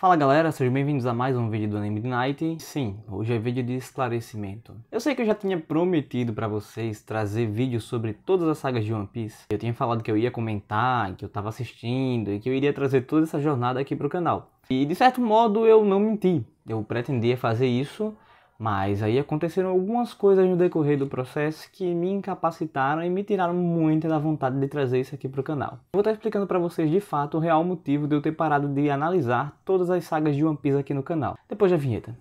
Fala galera, sejam bem-vindos a mais um vídeo do Anime Night. Sim, hoje é vídeo de esclarecimento. Eu sei que eu já tinha prometido para vocês trazer vídeos sobre todas as sagas de One Piece. Eu tinha falado que eu ia comentar, que eu tava assistindo e que eu iria trazer toda essa jornada aqui pro canal. E de certo modo eu não menti. Eu pretendia fazer isso mas aí aconteceram algumas coisas no decorrer do processo que me incapacitaram e me tiraram muito da vontade de trazer isso aqui para o canal. Vou estar explicando para vocês de fato o real motivo de eu ter parado de analisar todas as sagas de One Piece aqui no canal, depois da vinheta.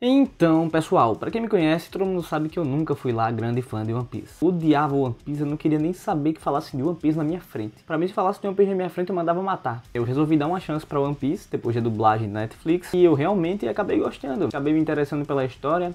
Então, pessoal, para quem me conhece, todo mundo sabe que eu nunca fui lá grande fã de One Piece. Odiava One Piece, eu não queria nem saber que falasse de One Piece na minha frente. Para mim, se falasse de One Piece na minha frente, eu mandava matar. Eu resolvi dar uma chance para One Piece depois da dublagem da Netflix e eu realmente acabei gostando. Acabei me interessando pela história,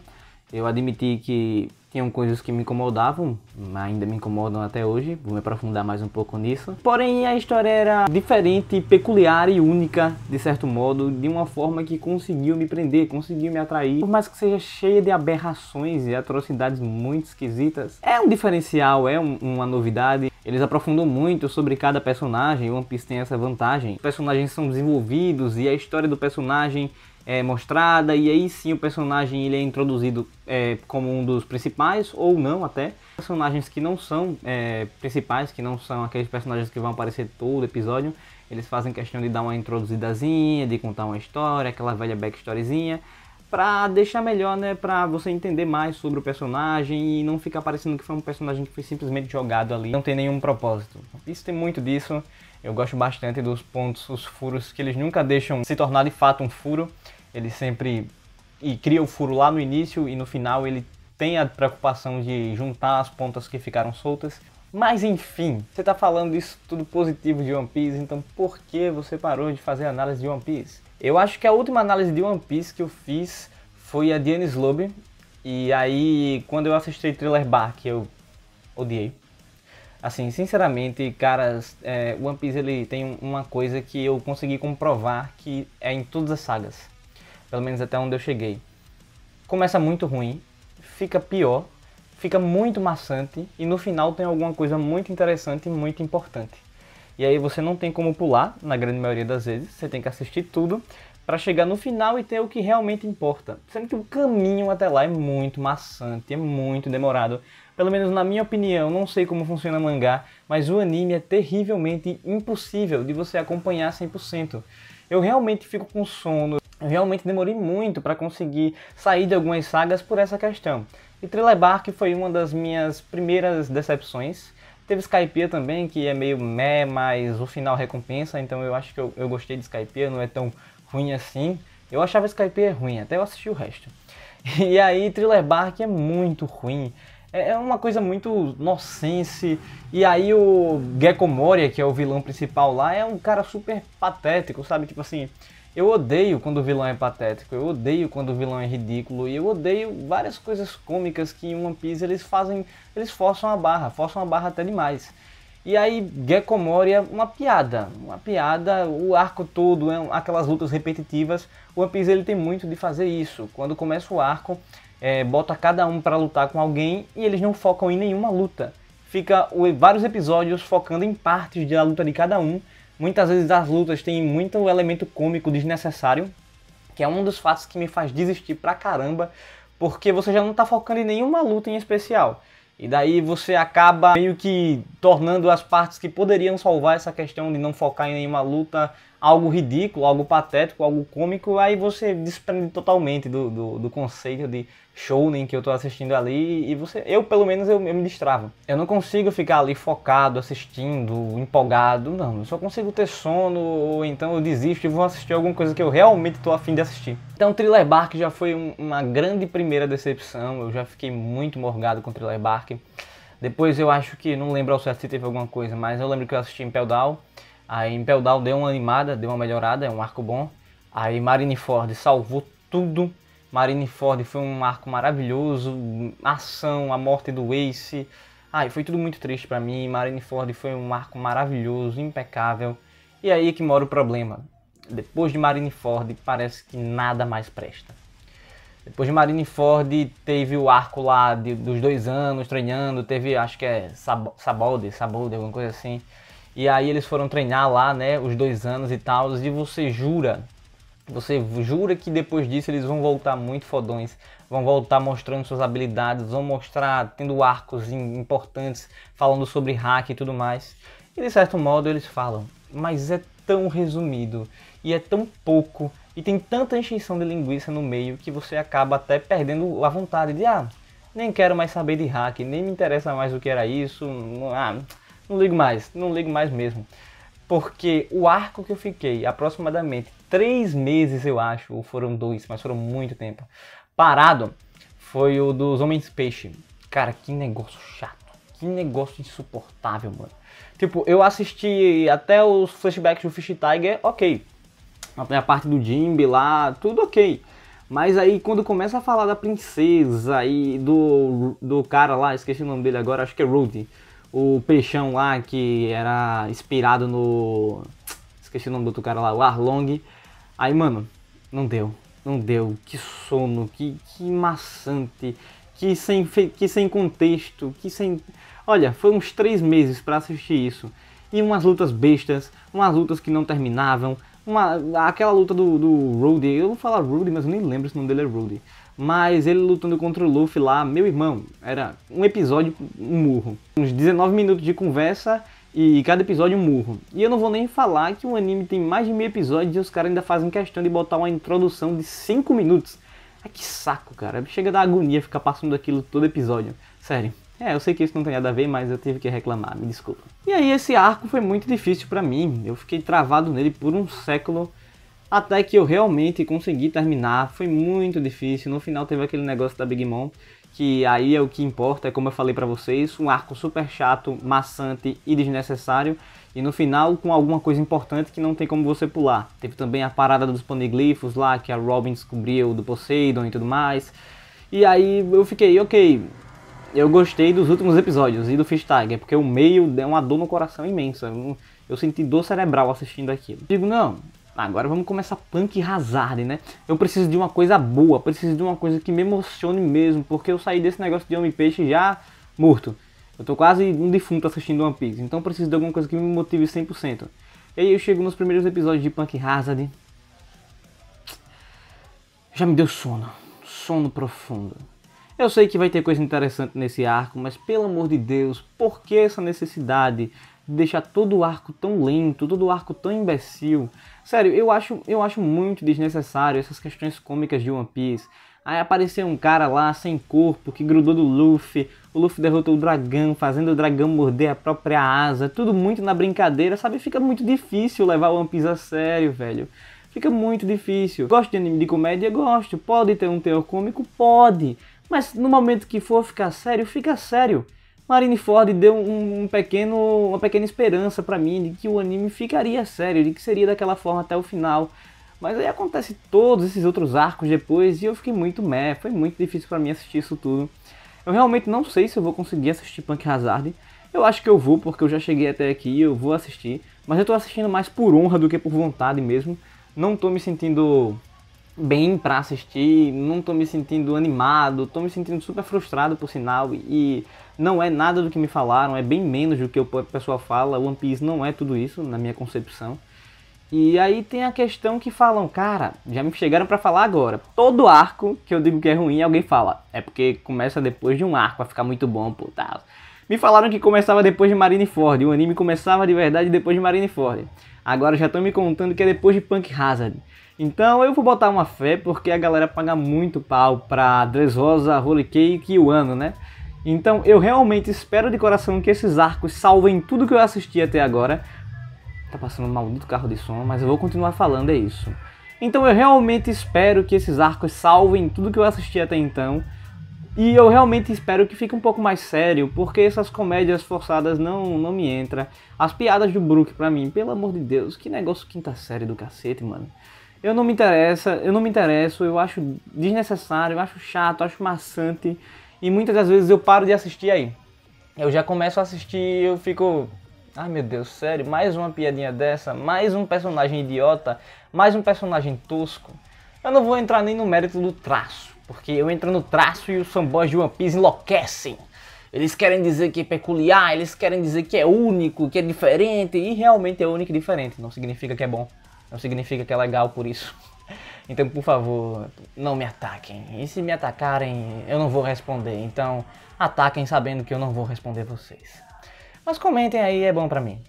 eu admiti que tinham coisas que me incomodavam, ainda me incomodam até hoje, vou me aprofundar mais um pouco nisso. Porém, a história era diferente, peculiar e única, de certo modo, de uma forma que conseguiu me prender, conseguiu me atrair. Por mais que seja cheia de aberrações e atrocidades muito esquisitas, é um diferencial, é um, uma novidade. Eles aprofundam muito sobre cada personagem, One Piece tem essa vantagem. Os personagens são desenvolvidos e a história do personagem é, mostrada e aí sim o personagem ele é introduzido é, como um dos principais ou não até personagens que não são é, principais que não são aqueles personagens que vão aparecer todo episódio eles fazem questão de dar uma introduzidazinha de contar uma história aquela velha backstoryzinha para deixar melhor, né, para você entender mais sobre o personagem e não ficar parecendo que foi um personagem que foi simplesmente jogado ali, não tem nenhum propósito. Isso tem muito disso. Eu gosto bastante dos pontos, os furos que eles nunca deixam se tornar de fato um furo. Ele sempre e cria o furo lá no início e no final ele tem a preocupação de juntar as pontas que ficaram soltas. Mas enfim, você está falando isso tudo positivo de One Piece, então por que você parou de fazer análise de One Piece? Eu acho que a última análise de One Piece que eu fiz foi a Diane Slobe. E aí, quando eu assisti Thriller Bark, eu odiei. Assim, sinceramente, cara, é, One Piece ele tem uma coisa que eu consegui comprovar que é em todas as sagas. Pelo menos até onde eu cheguei. Começa muito ruim, fica pior, fica muito maçante e no final tem alguma coisa muito interessante e muito importante. E aí você não tem como pular, na grande maioria das vezes, você tem que assistir tudo para chegar no final e ter o que realmente importa. Sendo que o caminho até lá é muito maçante, é muito demorado. Pelo menos na minha opinião, não sei como funciona mangá, mas o anime é terrivelmente impossível de você acompanhar 100%. Eu realmente fico com sono, eu realmente demorei muito para conseguir sair de algumas sagas por essa questão. E Thriller Bark foi uma das minhas primeiras decepções Teve Skype também, que é meio meh, mas o final recompensa, então eu acho que eu, eu gostei de Skype, não é tão ruim assim. Eu achava Skype ruim, até eu assisti o resto. E aí, Thriller Bark é muito ruim. É, é uma coisa muito nonsense. E aí o Gecko Moria, que é o vilão principal lá, é um cara super patético, sabe? Tipo assim, eu odeio quando o vilão é patético, eu odeio quando o vilão é ridículo e eu odeio várias coisas cômicas que em One Piece eles fazem, eles forçam a barra, forçam a barra até demais. E aí Gecko Mori é uma piada, uma piada, o arco todo, é aquelas lutas repetitivas. O One Piece ele tem muito de fazer isso. Quando começa o arco, é, bota cada um para lutar com alguém e eles não focam em nenhuma luta. Fica vários episódios focando em partes da luta de cada um Muitas vezes as lutas têm muito elemento cômico desnecessário, que é um dos fatos que me faz desistir pra caramba, porque você já não tá focando em nenhuma luta em especial. E daí você acaba meio que tornando as partes que poderiam salvar essa questão de não focar em nenhuma luta algo ridículo, algo patético, algo cômico, aí você desprende totalmente do, do, do conceito de shounen né, que eu tô assistindo ali e você, eu pelo menos eu, eu, me distravo. Eu não consigo ficar ali focado, assistindo, empolgado, não. Eu só consigo ter sono ou então eu desisto e vou assistir alguma coisa que eu realmente tô afim de assistir. Então Thriller Bark já foi um, uma grande primeira decepção, eu já fiquei muito morgado com Thriller Bark. Depois eu acho que, não lembro ao certo se teve alguma coisa, mas eu lembro que eu assisti Impel Down. Aí Impel Down deu uma animada, deu uma melhorada, é um arco bom. Aí Marineford salvou tudo Marineford foi um arco maravilhoso, ação, a morte do Ace. Ai, foi tudo muito triste para mim. Marineford foi um arco maravilhoso, impecável. E aí que mora o problema. Depois de Marineford, parece que nada mais presta. Depois de Marineford, teve o arco lá de, dos dois anos treinando, teve, acho que é Sab Sabolde, alguma coisa assim. E aí eles foram treinar lá, né, os dois anos e tal, e você jura você jura que depois disso eles vão voltar muito fodões, vão voltar mostrando suas habilidades, vão mostrar tendo arcos importantes, falando sobre hack e tudo mais. E de certo modo eles falam, mas é tão resumido e é tão pouco e tem tanta extinção de linguiça no meio que você acaba até perdendo a vontade de ah, nem quero mais saber de hack, nem me interessa mais o que era isso, ah, não ligo mais, não ligo mais mesmo porque o arco que eu fiquei, aproximadamente três meses, eu acho, ou foram dois, mas foram muito tempo, parado, foi o dos Homens Peixe. Cara, que negócio chato. Que negócio insuportável, mano. Tipo, eu assisti até os flashbacks do Fish Tiger, ok. A parte do Jimby lá, tudo ok. Mas aí quando começa a falar da princesa e do, do cara lá, esqueci o nome dele agora, acho que é Rudy o Peixão lá, que era inspirado no. Esqueci o nome do outro cara lá, o Arlong. Aí, mano, não deu. Não deu. Que sono, que, que maçante, que sem, que sem contexto, que sem. Olha, foi uns três meses para assistir isso. E umas lutas bestas, umas lutas que não terminavam. Uma, aquela luta do, do eu vou falar Roadie, mas eu nem lembro se o nome dele é Roadie. Mas ele lutando contra o Luffy lá, meu irmão, era um episódio, um murro. Uns 19 minutos de conversa e cada episódio um murro. E eu não vou nem falar que o anime tem mais de mil episódios e os caras ainda fazem questão de botar uma introdução de 5 minutos. Ai que saco, cara. Chega da agonia ficar passando aquilo todo episódio. Sério. É, eu sei que isso não tem nada a ver, mas eu tive que reclamar, me desculpa. E aí esse arco foi muito difícil para mim. Eu fiquei travado nele por um século até que eu realmente consegui terminar, foi muito difícil. No final teve aquele negócio da Big Mom, que aí é o que importa, é como eu falei para vocês, um arco super chato, maçante e desnecessário. E no final com alguma coisa importante que não tem como você pular. Teve também a parada dos paneglifos lá, que a Robin descobriu do Poseidon e tudo mais. E aí eu fiquei, ok, eu gostei dos últimos episódios e do Fish Tiger, porque o meio deu uma dor no coração imensa. Eu, eu senti dor cerebral assistindo aquilo. Digo, não, Agora vamos começar punk Hazard, né? Eu preciso de uma coisa boa, preciso de uma coisa que me emocione mesmo, porque eu saí desse negócio de Homem-Peixe já morto. Eu tô quase um defunto assistindo One Piece, então preciso de alguma coisa que me motive 100%. E aí eu chego nos primeiros episódios de Punk Hazard. Já me deu sono, sono profundo. Eu sei que vai ter coisa interessante nesse arco, mas pelo amor de Deus, por que essa necessidade deixar todo o arco tão lento, todo o arco tão imbecil. Sério, eu acho, eu acho muito desnecessário essas questões cômicas de One Piece. Aí apareceu um cara lá sem corpo que grudou do Luffy, o Luffy derrotou o dragão, fazendo o dragão morder a própria asa, tudo muito na brincadeira, sabe? Fica muito difícil levar One Piece a sério, velho. Fica muito difícil. Gosto de anime de comédia? Gosto. Pode ter um teor cômico? Pode. Mas no momento que for ficar sério, fica sério. Marine Ford deu um, pequeno, uma pequena esperança para mim de que o anime ficaria sério, de que seria daquela forma até o final. Mas aí acontece todos esses outros arcos depois e eu fiquei muito meh, foi muito difícil para mim assistir isso tudo. Eu realmente não sei se eu vou conseguir assistir Punk Hazard. Eu acho que eu vou, porque eu já cheguei até aqui, eu vou assistir. Mas eu tô assistindo mais por honra do que por vontade mesmo. Não tô me sentindo bem pra assistir, não tô me sentindo animado, tô me sentindo super frustrado por sinal e não é nada do que me falaram, é bem menos do que o pessoal fala. One Piece não é tudo isso, na minha concepção. E aí tem a questão que falam, cara, já me chegaram para falar agora. Todo arco que eu digo que é ruim, alguém fala. É porque começa depois de um arco, vai ficar muito bom, pô, tal. Me falaram que começava depois de Marineford, o anime começava de verdade depois de Marineford. Agora já estão me contando que é depois de Punk Hazard. Então eu vou botar uma fé porque a galera paga muito pau pra Dressrosa, Holy Cake e o ano, né? Então eu realmente espero de coração que esses arcos salvem tudo que eu assisti até agora. Tá passando um maldito carro de som, mas eu vou continuar falando, é isso. Então eu realmente espero que esses arcos salvem tudo que eu assisti até então. E eu realmente espero que fique um pouco mais sério, porque essas comédias forçadas não, não me entram. As piadas do Brook pra mim, pelo amor de Deus, que negócio quinta série do cacete, mano. Eu não me interessa, eu não me interesso, eu acho desnecessário, eu acho chato, eu acho maçante. E muitas das vezes eu paro de assistir aí. Eu já começo a assistir e eu fico. Ai meu Deus, sério, mais uma piadinha dessa, mais um personagem idiota, mais um personagem tosco. Eu não vou entrar nem no mérito do traço, porque eu entro no traço e os sambós de One Piece enlouquecem. Eles querem dizer que é peculiar, eles querem dizer que é único, que é diferente, e realmente é único e diferente. Não significa que é bom, não significa que é legal por isso. Então, por favor, não me ataquem. E se me atacarem, eu não vou responder. Então, ataquem sabendo que eu não vou responder vocês. Mas comentem aí, é bom pra mim.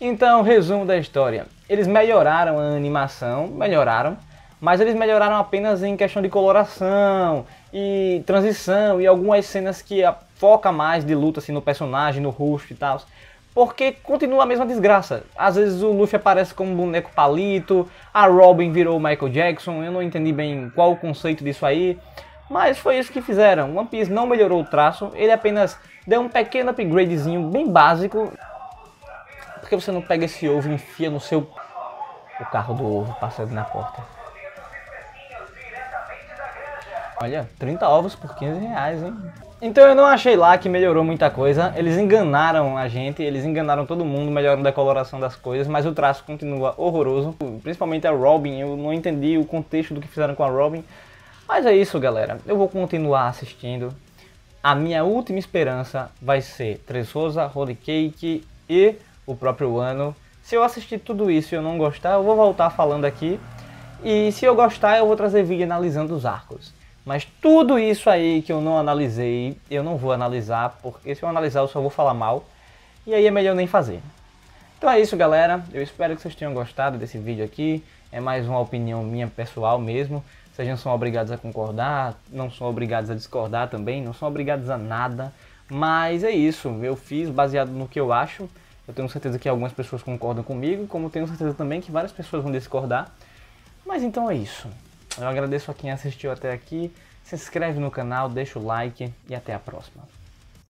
Então, resumo da história. Eles melhoraram a animação, melhoraram, mas eles melhoraram apenas em questão de coloração e transição e algumas cenas que foca mais de luta assim no personagem, no rosto e tal. Porque continua a mesma desgraça. Às vezes o Luffy aparece como um boneco palito, a Robin virou o Michael Jackson, eu não entendi bem qual o conceito disso aí. Mas foi isso que fizeram. One Piece não melhorou o traço, ele apenas deu um pequeno upgradezinho bem básico. Por que você não pega esse ovo e enfia no seu. O carro do ovo passando na porta. Olha, 30 ovos por 15 reais, hein? Então eu não achei lá que melhorou muita coisa. Eles enganaram a gente, eles enganaram todo mundo, melhorando a coloração das coisas, mas o traço continua horroroso. Principalmente a Robin, eu não entendi o contexto do que fizeram com a Robin. Mas é isso, galera. Eu vou continuar assistindo. A minha última esperança vai ser Tressosa, Holy Cake e o próprio ano. Se eu assistir tudo isso e eu não gostar, eu vou voltar falando aqui. E se eu gostar, eu vou trazer vídeo analisando os arcos. Mas tudo isso aí que eu não analisei, eu não vou analisar, porque se eu analisar eu só vou falar mal, e aí é melhor nem fazer. Então é isso, galera. Eu espero que vocês tenham gostado desse vídeo aqui. É mais uma opinião minha pessoal mesmo. Vocês não são obrigados a concordar, não são obrigados a discordar também, não são obrigados a nada. Mas é isso. Eu fiz baseado no que eu acho. Eu tenho certeza que algumas pessoas concordam comigo, como tenho certeza também que várias pessoas vão discordar. Mas então é isso. Eu agradeço a quem assistiu até aqui, se inscreve no canal, deixa o like e até a próxima.